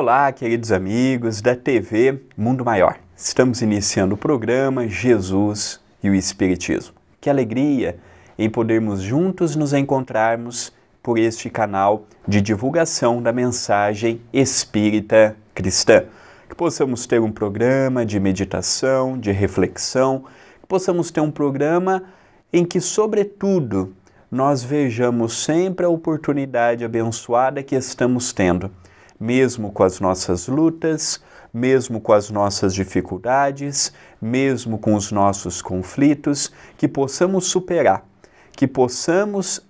Olá, queridos amigos da TV Mundo Maior. Estamos iniciando o programa Jesus e o Espiritismo. Que alegria em podermos juntos nos encontrarmos por este canal de divulgação da mensagem espírita cristã. Que possamos ter um programa de meditação, de reflexão, que possamos ter um programa em que, sobretudo, nós vejamos sempre a oportunidade abençoada que estamos tendo mesmo com as nossas lutas, mesmo com as nossas dificuldades, mesmo com os nossos conflitos, que possamos superar, que possamos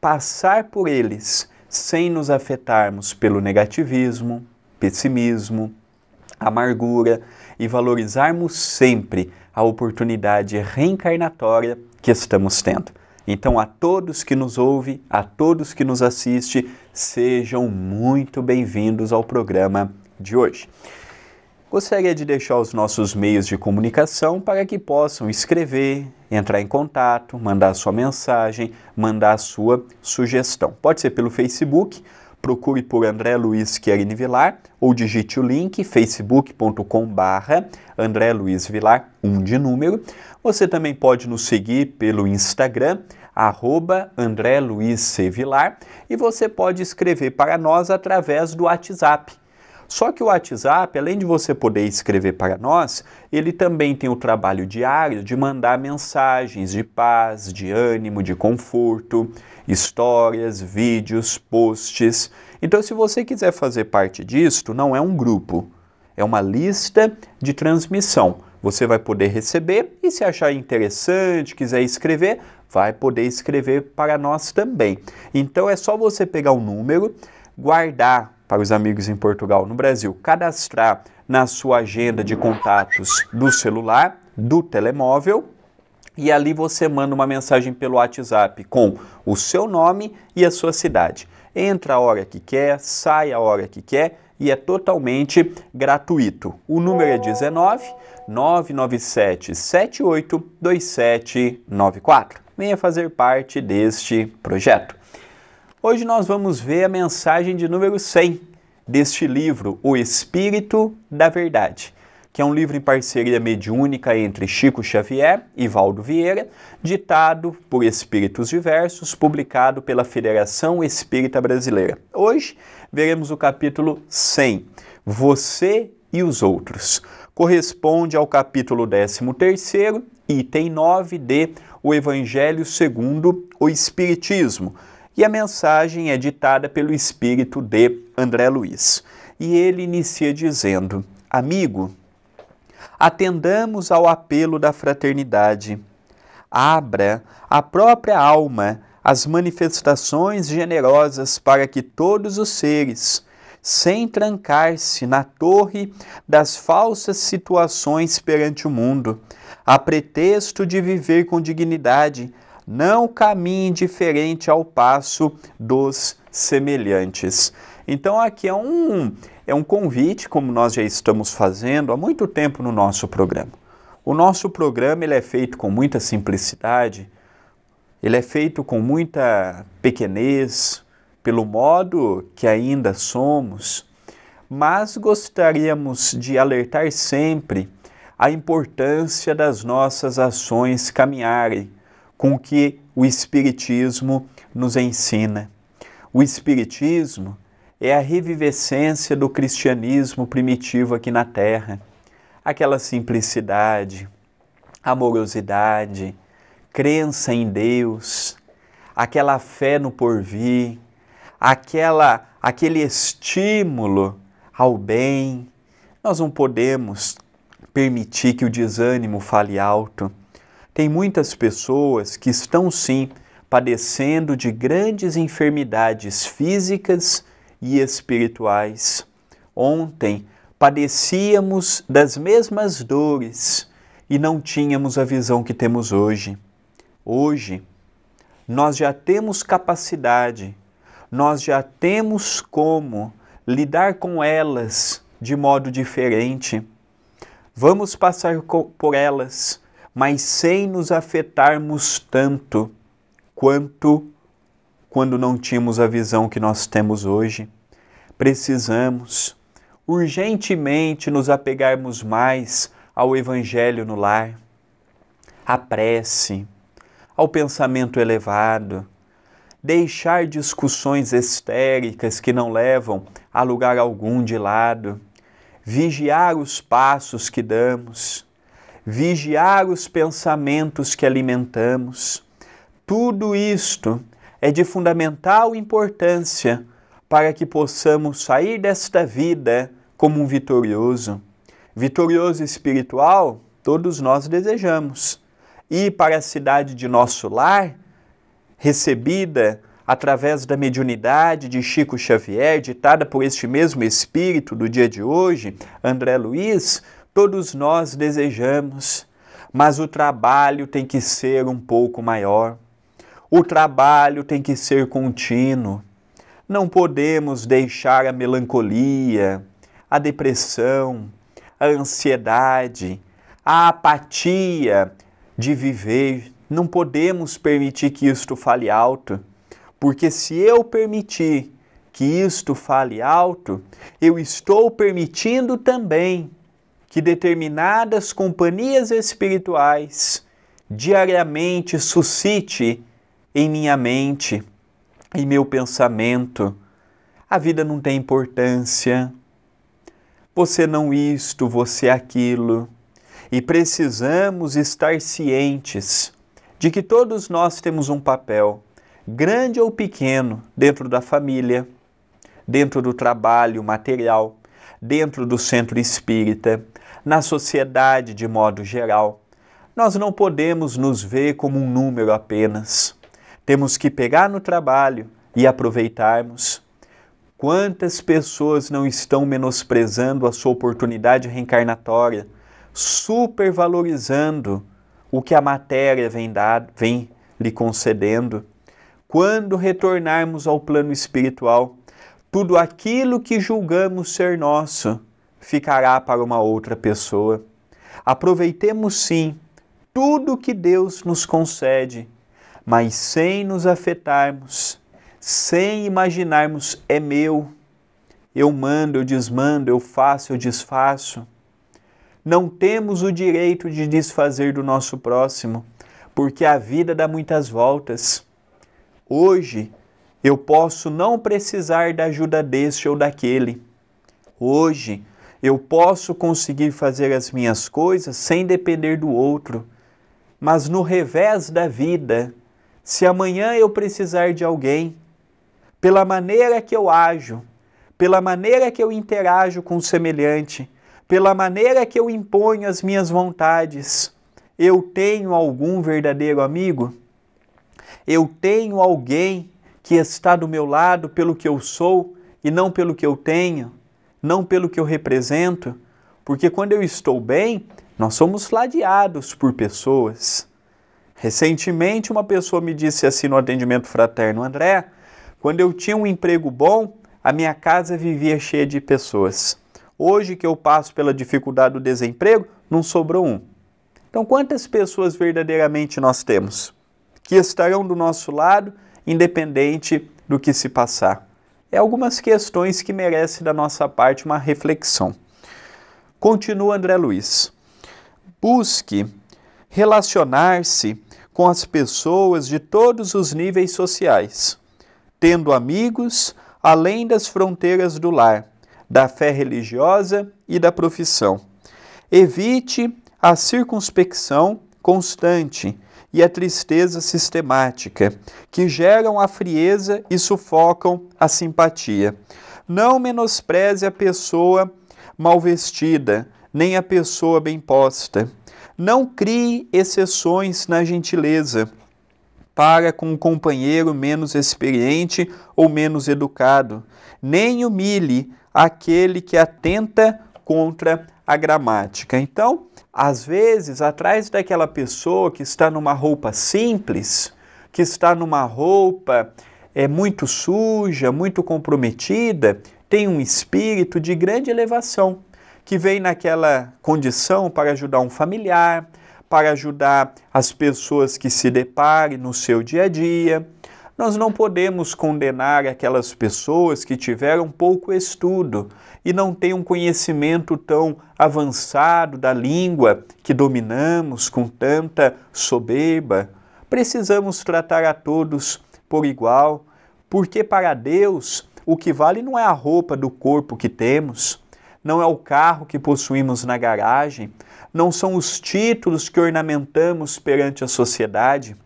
passar por eles sem nos afetarmos pelo negativismo, pessimismo, amargura e valorizarmos sempre a oportunidade reencarnatória que estamos tendo. Então, a todos que nos ouve, a todos que nos assiste, sejam muito bem-vindos ao programa de hoje. Gostaria de deixar os nossos meios de comunicação para que possam escrever, entrar em contato, mandar sua mensagem, mandar sua sugestão. Pode ser pelo Facebook, procure por André Luiz Querini Vilar ou digite o link facebook.com barra André Luiz Vilar, um de número. Você também pode nos seguir pelo Instagram, arroba André Luiz C. Vilar, e você pode escrever para nós através do WhatsApp só que o WhatsApp, além de você poder escrever para nós, ele também tem o trabalho diário de mandar mensagens de paz, de ânimo, de conforto, histórias, vídeos, posts. Então, se você quiser fazer parte disto, não é um grupo, é uma lista de transmissão. Você vai poder receber e se achar interessante, quiser escrever, vai poder escrever para nós também. Então é só você pegar o um número, guardar para os amigos em Portugal, no Brasil, cadastrar na sua agenda de contatos do celular, do telemóvel, e ali você manda uma mensagem pelo WhatsApp com o seu nome e a sua cidade. Entra a hora que quer, sai a hora que quer e é totalmente gratuito. O número é 19 997 782794. Venha fazer parte deste projeto. Hoje nós vamos ver a mensagem de número 100 deste livro, O Espírito da Verdade, que é um livro em parceria mediúnica entre Chico Xavier e Valdo Vieira, ditado por espíritos diversos, publicado pela Federação Espírita Brasileira. Hoje veremos o capítulo 100, Você e os Outros. Corresponde ao capítulo 13, item 9 de O Evangelho segundo o Espiritismo e a mensagem é ditada pelo espírito de André Luiz. E ele inicia dizendo: Amigo, atendamos ao apelo da fraternidade. Abra a própria alma às manifestações generosas para que todos os seres, sem trancar-se na torre das falsas situações perante o mundo, a pretexto de viver com dignidade, não caminhe diferente ao passo dos semelhantes. Então aqui é um é um convite, como nós já estamos fazendo há muito tempo no nosso programa. O nosso programa ele é feito com muita simplicidade, ele é feito com muita pequenez, pelo modo que ainda somos, mas gostaríamos de alertar sempre a importância das nossas ações caminharem com o que o Espiritismo nos ensina. O Espiritismo é a revivescência do cristianismo primitivo aqui na Terra. Aquela simplicidade, amorosidade, crença em Deus, aquela fé no porvir, aquela, aquele estímulo ao bem. Nós não podemos permitir que o desânimo fale alto tem muitas pessoas que estão sim padecendo de grandes enfermidades físicas e espirituais. Ontem padecíamos das mesmas dores e não tínhamos a visão que temos hoje. Hoje, nós já temos capacidade, nós já temos como lidar com elas de modo diferente. Vamos passar por elas mas sem nos afetarmos tanto quanto quando não tínhamos a visão que nós temos hoje. Precisamos urgentemente nos apegarmos mais ao Evangelho no lar, à prece, ao pensamento elevado, deixar discussões histéricas que não levam a lugar algum de lado, vigiar os passos que damos, vigiar os pensamentos que alimentamos. Tudo isto é de fundamental importância para que possamos sair desta vida como um vitorioso. Vitorioso espiritual, todos nós desejamos. E para a cidade de nosso lar, recebida através da mediunidade de Chico Xavier, ditada por este mesmo espírito do dia de hoje, André Luiz, Todos nós desejamos, mas o trabalho tem que ser um pouco maior. O trabalho tem que ser contínuo. Não podemos deixar a melancolia, a depressão, a ansiedade, a apatia de viver. Não podemos permitir que isto fale alto, porque se eu permitir que isto fale alto, eu estou permitindo também que determinadas companhias espirituais diariamente suscite em minha mente, em meu pensamento. A vida não tem importância. Você não isto, você aquilo. E precisamos estar cientes de que todos nós temos um papel, grande ou pequeno, dentro da família, dentro do trabalho material, dentro do centro espírita, na sociedade de modo geral. Nós não podemos nos ver como um número apenas. Temos que pegar no trabalho e aproveitarmos. Quantas pessoas não estão menosprezando a sua oportunidade reencarnatória, supervalorizando o que a matéria vem, dado, vem lhe concedendo? Quando retornarmos ao plano espiritual, tudo aquilo que julgamos ser nosso ficará para uma outra pessoa. Aproveitemos sim tudo que Deus nos concede, mas sem nos afetarmos, sem imaginarmos é meu. Eu mando, eu desmando, eu faço, eu desfaço. Não temos o direito de desfazer do nosso próximo, porque a vida dá muitas voltas. Hoje eu posso não precisar da ajuda deste ou daquele. Hoje eu posso conseguir fazer as minhas coisas sem depender do outro, mas no revés da vida, se amanhã eu precisar de alguém, pela maneira que eu ajo, pela maneira que eu interajo com o semelhante, pela maneira que eu imponho as minhas vontades, eu tenho algum verdadeiro amigo? Eu tenho alguém que está do meu lado pelo que eu sou e não pelo que eu tenho? não pelo que eu represento, porque quando eu estou bem, nós somos ladeados por pessoas. Recentemente, uma pessoa me disse assim no atendimento fraterno: André, quando eu tinha um emprego bom, a minha casa vivia cheia de pessoas. Hoje que eu passo pela dificuldade do desemprego, não sobrou um. Então, quantas pessoas verdadeiramente nós temos que estarão do nosso lado, independente do que se passar? é algumas questões que merece da nossa parte uma reflexão. Continua André Luiz. Busque relacionar-se com as pessoas de todos os níveis sociais, tendo amigos além das fronteiras do lar, da fé religiosa e da profissão. Evite a circunspecção constante e a tristeza sistemática, que geram a frieza e sufocam a simpatia. Não menospreze a pessoa mal vestida, nem a pessoa bem posta. Não crie exceções na gentileza para com um companheiro menos experiente ou menos educado, nem humilhe aquele que atenta contra a gramática. Então, às vezes, atrás daquela pessoa que está numa roupa simples, que está numa roupa é muito suja, muito comprometida, tem um espírito de grande elevação, que vem naquela condição para ajudar um familiar, para ajudar as pessoas que se deparem no seu dia a dia, nós não podemos condenar aquelas pessoas que tiveram pouco estudo e não têm um conhecimento tão avançado da língua que dominamos com tanta soberba. Precisamos tratar a todos por igual, porque para Deus o que vale não é a roupa do corpo que temos, não é o carro que possuímos na garagem, não são os títulos que ornamentamos perante a sociedade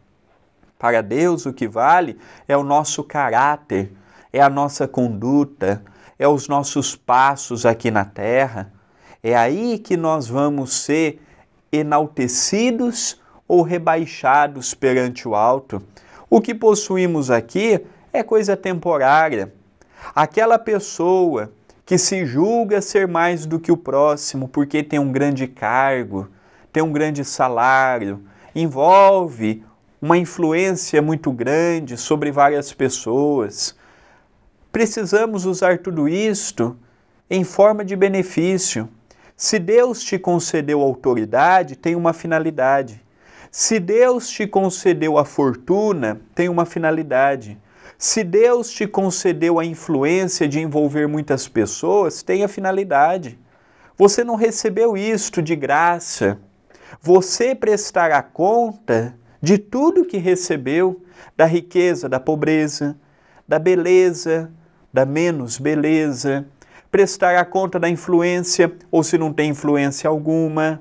para Deus, o que vale é o nosso caráter, é a nossa conduta, é os nossos passos aqui na terra. É aí que nós vamos ser enaltecidos ou rebaixados perante o alto. O que possuímos aqui é coisa temporária. Aquela pessoa que se julga ser mais do que o próximo porque tem um grande cargo, tem um grande salário, envolve uma influência muito grande sobre várias pessoas. Precisamos usar tudo isto em forma de benefício. Se Deus te concedeu autoridade, tem uma finalidade. Se Deus te concedeu a fortuna, tem uma finalidade. Se Deus te concedeu a influência de envolver muitas pessoas, tem a finalidade. Você não recebeu isto de graça. Você prestará conta de tudo que recebeu, da riqueza, da pobreza, da beleza, da menos beleza, prestar a conta da influência ou se não tem influência alguma.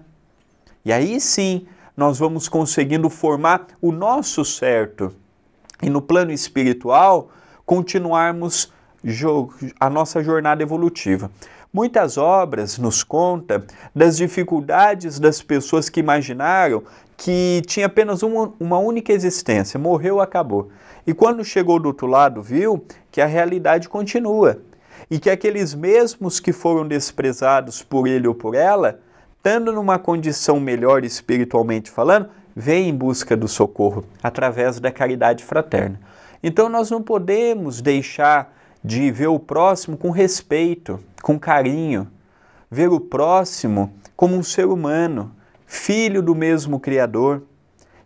E aí sim nós vamos conseguindo formar o nosso certo e no plano espiritual continuarmos a nossa jornada evolutiva. Muitas obras nos conta das dificuldades das pessoas que imaginaram que tinha apenas uma, uma única existência, morreu, acabou. E quando chegou do outro lado, viu que a realidade continua e que aqueles mesmos que foram desprezados por ele ou por ela, estando numa condição melhor espiritualmente falando, vêm em busca do socorro através da caridade fraterna. Então nós não podemos deixar de ver o próximo com respeito, com carinho, ver o próximo como um ser humano, filho do mesmo Criador,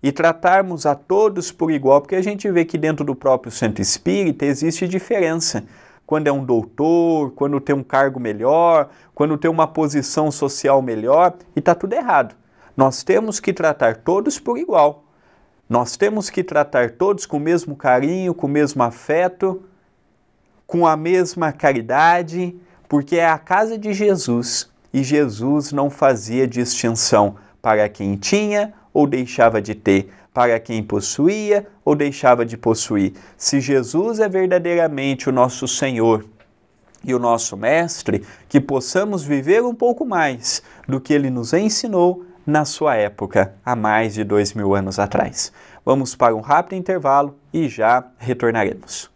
e tratarmos a todos por igual, porque a gente vê que dentro do próprio centro espírita existe diferença. Quando é um doutor, quando tem um cargo melhor, quando tem uma posição social melhor, e está tudo errado. Nós temos que tratar todos por igual. Nós temos que tratar todos com o mesmo carinho, com o mesmo afeto, com a mesma caridade, porque é a casa de Jesus e Jesus não fazia distinção para quem tinha ou deixava de ter, para quem possuía ou deixava de possuir. Se Jesus é verdadeiramente o nosso Senhor e o nosso Mestre, que possamos viver um pouco mais do que ele nos ensinou na sua época, há mais de dois mil anos atrás. Vamos para um rápido intervalo e já retornaremos.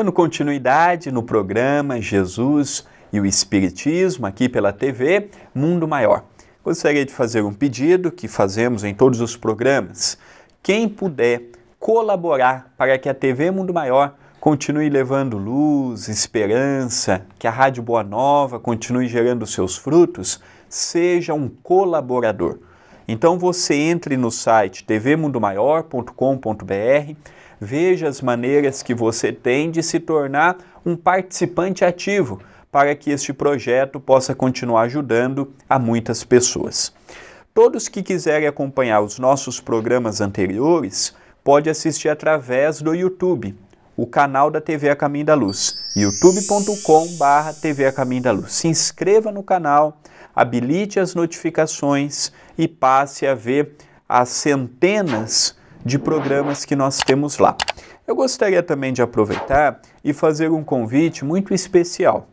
Dando continuidade no programa Jesus e o Espiritismo, aqui pela TV Mundo Maior. Gostaria de fazer um pedido que fazemos em todos os programas. Quem puder colaborar para que a TV Mundo Maior continue levando luz, esperança, que a Rádio Boa Nova continue gerando seus frutos, seja um colaborador. Então você entre no site tvmundomaior.com.br Veja as maneiras que você tem de se tornar um participante ativo para que este projeto possa continuar ajudando a muitas pessoas. Todos que quiserem acompanhar os nossos programas anteriores, pode assistir através do YouTube, o canal da TV A Caminho da Luz, youtube.com.br TV A Caminho da Luz. Se inscreva no canal, habilite as notificações e passe a ver as centenas de programas que nós temos lá. Eu gostaria também de aproveitar e fazer um convite muito especial.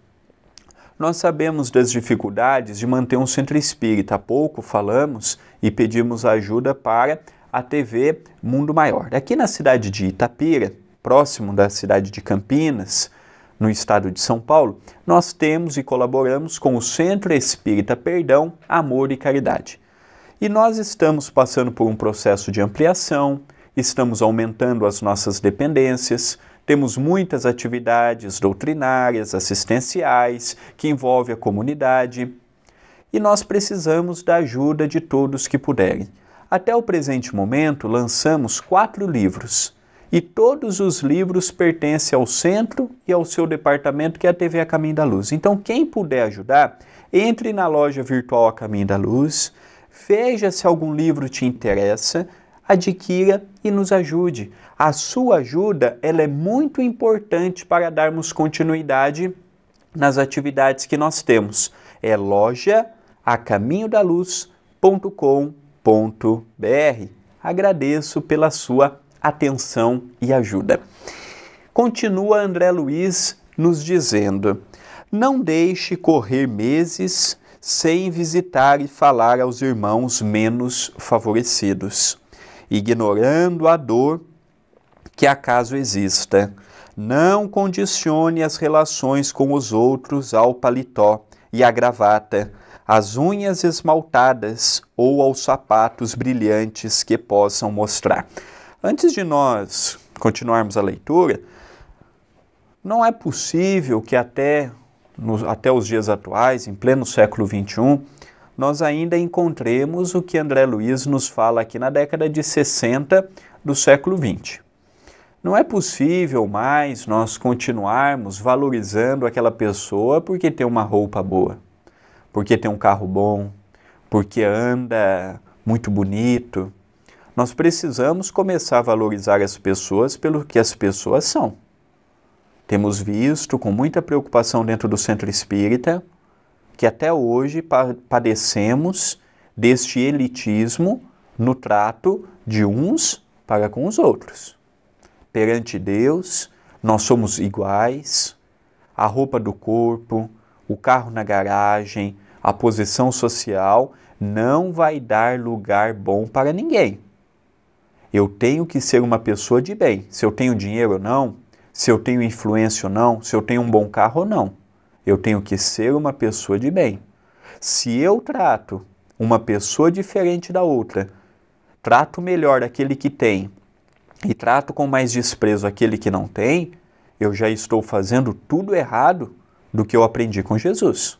Nós sabemos das dificuldades de manter um centro espírita. Há pouco falamos e pedimos ajuda para a TV Mundo Maior. Aqui na cidade de Itapira, próximo da cidade de Campinas, no estado de São Paulo, nós temos e colaboramos com o Centro Espírita Perdão, Amor e Caridade. E nós estamos passando por um processo de ampliação, estamos aumentando as nossas dependências, temos muitas atividades doutrinárias, assistenciais, que envolvem a comunidade, e nós precisamos da ajuda de todos que puderem. Até o presente momento, lançamos quatro livros, e todos os livros pertencem ao centro e ao seu departamento, que é a TV A Caminho da Luz. Então, quem puder ajudar, entre na loja virtual A Caminho da Luz, veja se algum livro te interessa, adquira e nos ajude. A sua ajuda ela é muito importante para darmos continuidade nas atividades que nós temos. É lojaacaminhodaluz.com.br. a caminhodaluz.com.br. Agradeço pela sua atenção e ajuda. Continua André Luiz nos dizendo: Não deixe correr meses sem visitar e falar aos irmãos menos favorecidos, ignorando a dor que acaso exista. Não condicione as relações com os outros ao paletó e à gravata, às unhas esmaltadas ou aos sapatos brilhantes que possam mostrar. Antes de nós continuarmos a leitura, não é possível que até no, até os dias atuais, em pleno século XXI, nós ainda encontremos o que André Luiz nos fala aqui na década de 60 do século XX. Não é possível mais nós continuarmos valorizando aquela pessoa porque tem uma roupa boa, porque tem um carro bom, porque anda muito bonito. Nós precisamos começar a valorizar as pessoas pelo que as pessoas são. Temos visto com muita preocupação dentro do centro espírita que até hoje padecemos deste elitismo no trato de uns para com os outros. Perante Deus, nós somos iguais, a roupa do corpo, o carro na garagem, a posição social não vai dar lugar bom para ninguém. Eu tenho que ser uma pessoa de bem. Se eu tenho dinheiro ou não, se eu tenho influência ou não, se eu tenho um bom carro ou não. Eu tenho que ser uma pessoa de bem. Se eu trato uma pessoa diferente da outra, trato melhor aquele que tem e trato com mais desprezo aquele que não tem, eu já estou fazendo tudo errado do que eu aprendi com Jesus.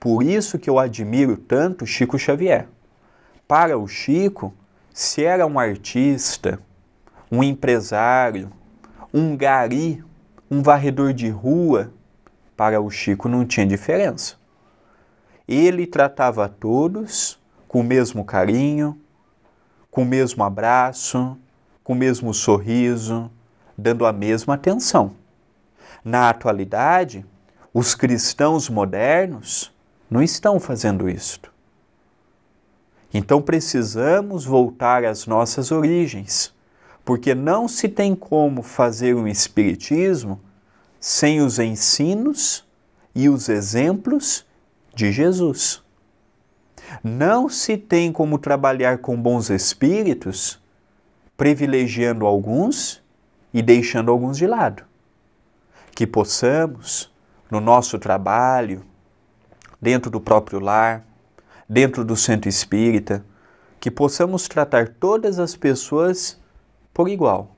Por isso que eu admiro tanto Chico Xavier. Para o Chico, se era um artista, um empresário, um gari, um varredor de rua, para o Chico não tinha diferença. Ele tratava a todos com o mesmo carinho, com o mesmo abraço, com o mesmo sorriso, dando a mesma atenção. Na atualidade, os cristãos modernos não estão fazendo isto. Então precisamos voltar às nossas origens porque não se tem como fazer um espiritismo sem os ensinos e os exemplos de Jesus. Não se tem como trabalhar com bons espíritos privilegiando alguns e deixando alguns de lado. Que possamos, no nosso trabalho, dentro do próprio lar, dentro do centro espírita, que possamos tratar todas as pessoas por igual.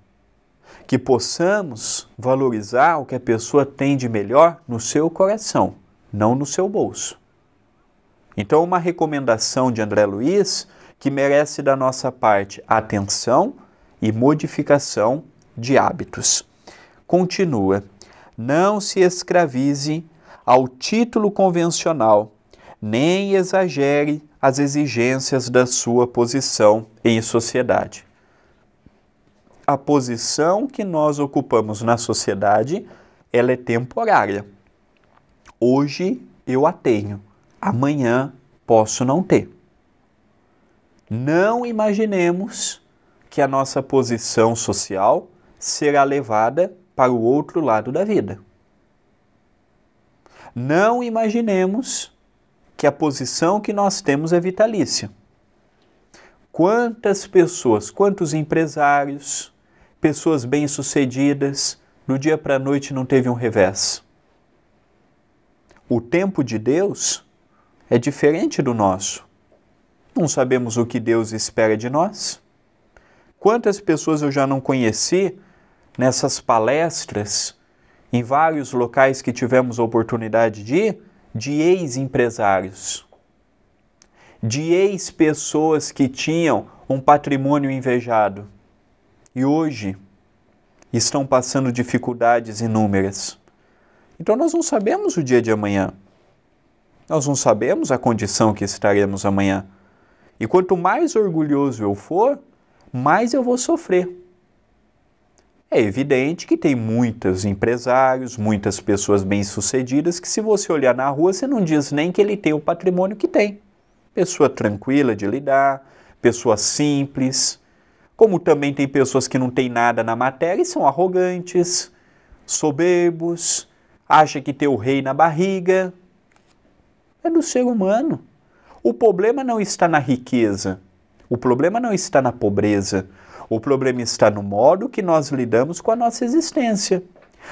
Que possamos valorizar o que a pessoa tem de melhor no seu coração, não no seu bolso. Então, uma recomendação de André Luiz que merece da nossa parte atenção e modificação de hábitos. Continua: não se escravize ao título convencional, nem exagere as exigências da sua posição em sociedade a posição que nós ocupamos na sociedade, ela é temporária. Hoje eu a tenho, amanhã posso não ter. Não imaginemos que a nossa posição social será levada para o outro lado da vida. Não imaginemos que a posição que nós temos é vitalícia. Quantas pessoas, quantos empresários, pessoas bem-sucedidas, do dia para a noite não teve um revés. O tempo de Deus é diferente do nosso. Não sabemos o que Deus espera de nós. Quantas pessoas eu já não conheci nessas palestras, em vários locais que tivemos a oportunidade de ir, de ex-empresários, de ex-pessoas que tinham um patrimônio invejado, e hoje estão passando dificuldades inúmeras. Então nós não sabemos o dia de amanhã. Nós não sabemos a condição que estaremos amanhã. E quanto mais orgulhoso eu for, mais eu vou sofrer. É evidente que tem muitos empresários, muitas pessoas bem-sucedidas que, se você olhar na rua, você não diz nem que ele tem o patrimônio que tem. Pessoa tranquila de lidar, pessoa simples, como também tem pessoas que não têm nada na matéria e são arrogantes, soberbos, acha que tem o rei na barriga. É do ser humano. O problema não está na riqueza. O problema não está na pobreza. O problema está no modo que nós lidamos com a nossa existência,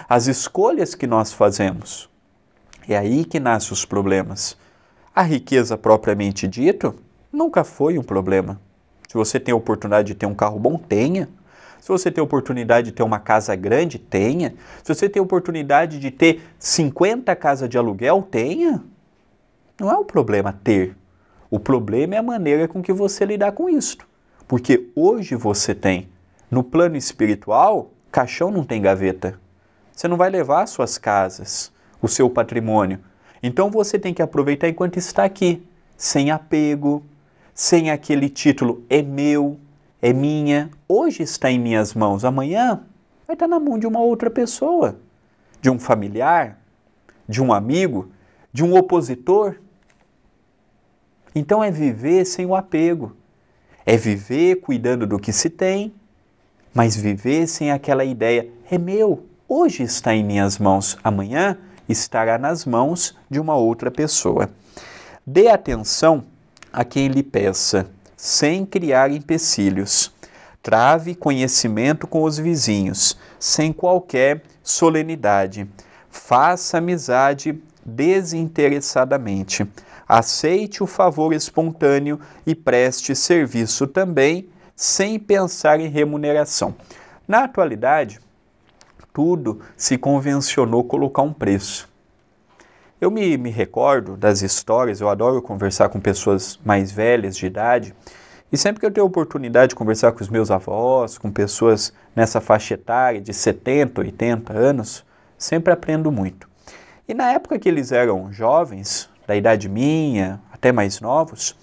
as escolhas que nós fazemos. É aí que nascem os problemas. A riqueza propriamente dito nunca foi um problema. Se você tem a oportunidade de ter um carro bom, tenha. Se você tem a oportunidade de ter uma casa grande, tenha. Se você tem a oportunidade de ter 50 casas de aluguel, tenha. Não é o problema ter. O problema é a maneira com que você lidar com isso. Porque hoje você tem. No plano espiritual, caixão não tem gaveta. Você não vai levar suas casas, o seu patrimônio. Então você tem que aproveitar enquanto está aqui, sem apego, sem aquele título é meu, é minha, hoje está em minhas mãos, amanhã vai estar na mão de uma outra pessoa, de um familiar, de um amigo, de um opositor. Então é viver sem o apego, é viver cuidando do que se tem, mas viver sem aquela ideia é meu, hoje está em minhas mãos, amanhã estará nas mãos de uma outra pessoa. Dê atenção a quem lhe peça, sem criar empecilhos. Trave conhecimento com os vizinhos, sem qualquer solenidade. Faça amizade desinteressadamente. Aceite o favor espontâneo e preste serviço também, sem pensar em remuneração. Na atualidade, tudo se convencionou colocar um preço. Eu me, me recordo das histórias, eu adoro conversar com pessoas mais velhas de idade, e sempre que eu tenho oportunidade de conversar com os meus avós, com pessoas nessa faixa etária de 70, 80 anos, sempre aprendo muito. E na época que eles eram jovens, da idade minha, até mais novos,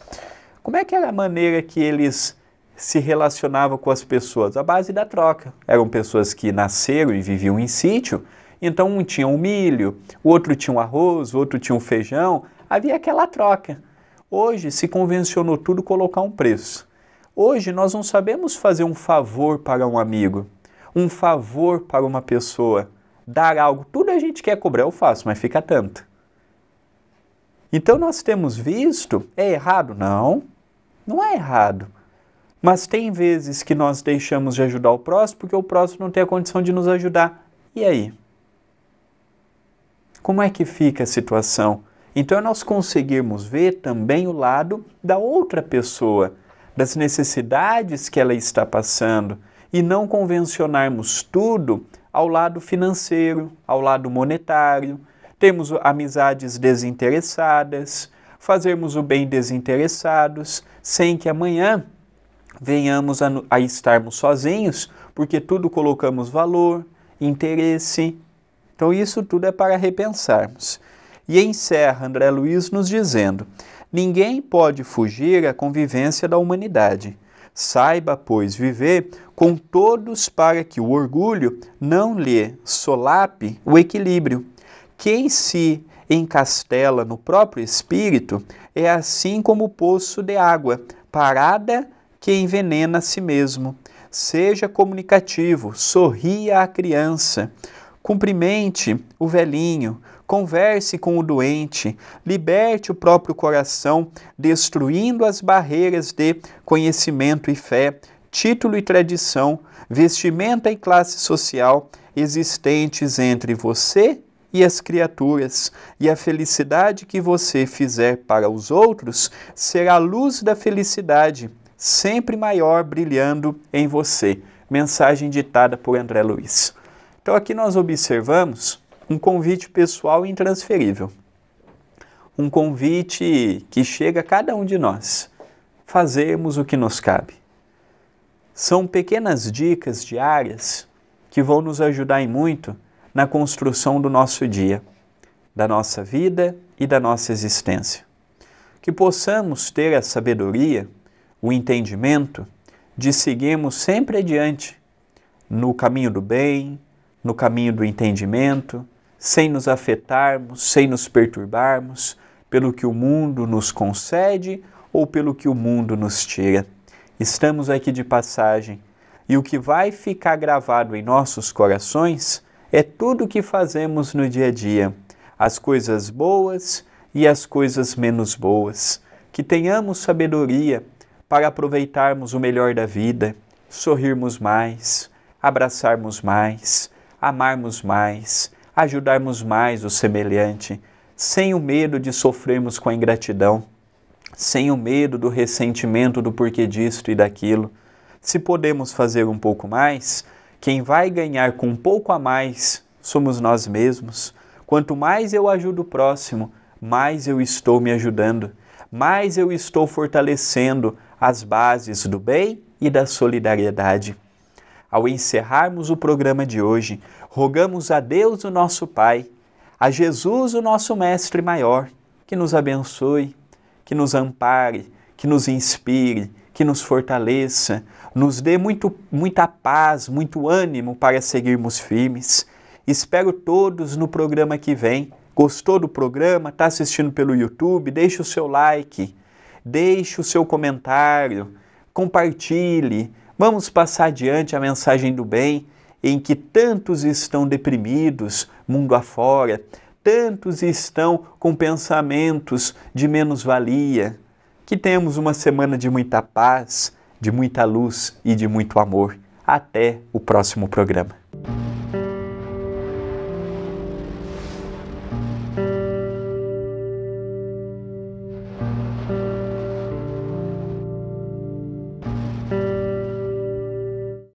como é que era a maneira que eles se relacionavam com as pessoas? A base da troca. Eram pessoas que nasceram e viviam em sítio, então um tinha um milho, o outro tinha um arroz, o outro tinha um feijão, havia aquela troca. Hoje se convencionou tudo colocar um preço. Hoje nós não sabemos fazer um favor para um amigo, um favor para uma pessoa, dar algo. Tudo a gente quer cobrar, eu faço, mas fica tanto. Então nós temos visto, é errado? Não, não é errado. Mas tem vezes que nós deixamos de ajudar o próximo porque o próximo não tem a condição de nos ajudar. E aí? Como é que fica a situação? Então é nós conseguirmos ver também o lado da outra pessoa, das necessidades que ela está passando e não convencionarmos tudo ao lado financeiro, ao lado monetário, termos amizades desinteressadas, fazermos o bem desinteressados, sem que amanhã venhamos a, a estarmos sozinhos, porque tudo colocamos valor, interesse, então, isso tudo é para repensarmos. E encerra André Luiz nos dizendo: Ninguém pode fugir à convivência da humanidade. Saiba, pois, viver com todos para que o orgulho não lhe solape o equilíbrio. Quem se encastela no próprio espírito é assim como o poço de água, parada que envenena a si mesmo. Seja comunicativo, sorria à criança. Cumprimente o velhinho, converse com o doente, liberte o próprio coração, destruindo as barreiras de conhecimento e fé, título e tradição, vestimenta e classe social existentes entre você e as criaturas, e a felicidade que você fizer para os outros será a luz da felicidade, sempre maior brilhando em você. Mensagem ditada por André Luiz. Então aqui nós observamos um convite pessoal intransferível. Um convite que chega a cada um de nós. Fazemos o que nos cabe. São pequenas dicas diárias que vão nos ajudar em muito na construção do nosso dia, da nossa vida e da nossa existência. Que possamos ter a sabedoria, o entendimento de seguirmos sempre adiante no caminho do bem, no caminho do entendimento, sem nos afetarmos, sem nos perturbarmos pelo que o mundo nos concede ou pelo que o mundo nos tira. Estamos aqui de passagem e o que vai ficar gravado em nossos corações é tudo o que fazemos no dia a dia, as coisas boas e as coisas menos boas. Que tenhamos sabedoria para aproveitarmos o melhor da vida, sorrirmos mais, abraçarmos mais amarmos mais, ajudarmos mais o semelhante, sem o medo de sofrermos com a ingratidão, sem o medo do ressentimento do porquê disto e daquilo. Se podemos fazer um pouco mais, quem vai ganhar com um pouco a mais somos nós mesmos. Quanto mais eu ajudo o próximo, mais eu estou me ajudando, mais eu estou fortalecendo as bases do bem e da solidariedade. Ao encerrarmos o programa de hoje, rogamos a Deus, o nosso Pai, a Jesus, o nosso Mestre maior, que nos abençoe, que nos ampare, que nos inspire, que nos fortaleça, nos dê muito, muita paz, muito ânimo para seguirmos firmes. Espero todos no programa que vem. Gostou do programa? Está assistindo pelo YouTube? Deixe o seu like, deixe o seu comentário, compartilhe Vamos passar adiante a mensagem do bem, em que tantos estão deprimidos mundo afora, tantos estão com pensamentos de menos-valia. Que temos uma semana de muita paz, de muita luz e de muito amor. Até o próximo programa.